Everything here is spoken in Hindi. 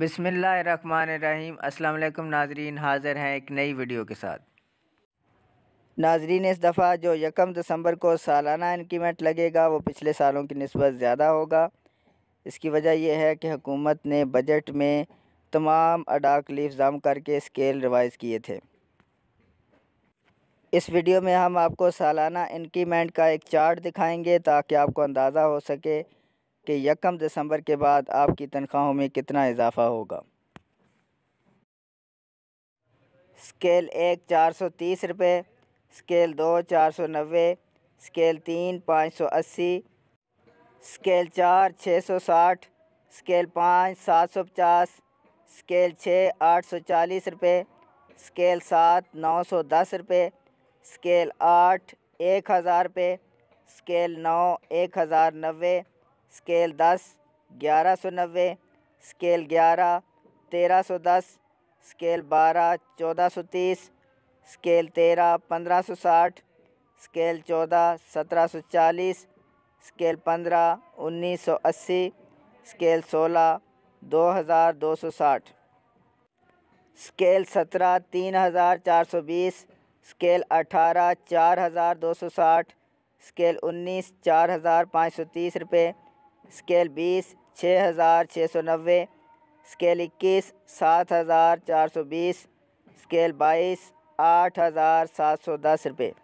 बिसमीम अल्लाम नाजरीन हाज़िर हैं एक नई वीडियो के साथ नाजरीन इस दफ़ा जो यकम दिसंबर को सालाना इंक्रीमेंट लगेगा वो पिछले सालों की नस्बत ज़्यादा होगा इसकी वजह यह है कि हुकूमत ने बजट में तमाम अडाकलीफ जम करके स्केल रिवाइज़ किए थे इस वीडियो में हम आपको सालाना इंक्रीमेंट का एक चार्ट दिखाएंगे ताकि आपको अंदाज़ा हो सके कि यकम दिसंबर के बाद आपकी तनख्वाहों में कितना इजाफा होगा स्केल एक चार सौ तीस रुपये स्केल दो चार सौ नब्बे स्केल तीन पाँच सौ अस्सी स्केल चार छः सौ साठ स्केल पाँच सात सौ पचास स्केल छः आठ सौ चालीस रुपये स्केल सात नौ सौ दस रुपये स्केल आठ एक हज़ार रुपये स्केल नौ एक हज़ार नब्बे स्केल दस ग्यारह सौ नब्बे स्केल ग्यारह तेरह सौ दस स्केल बारह चौदह सौ तीस स्केल तेरह पंद्रह सौ साठ स्केल चौदह सत्रह सौ चालीस स्केल पंद्रह उन्नीस सौ अस्सी स्केल सोलह दो हज़ार दो सौ साठ स्केल सत्रह तीन हज़ार चार सौ बीस स्केल अठारह चार हज़ार दो सौ साठ स्केल उन्नीस चार हज़ार पाँच सौ तीस रुपये स्केल बीस छः हज़ार छः सौ नब्बे स्केल इक्कीस सात हज़ार चार सौ बीस स्केल बाईस आठ हज़ार सात सौ दस रुपये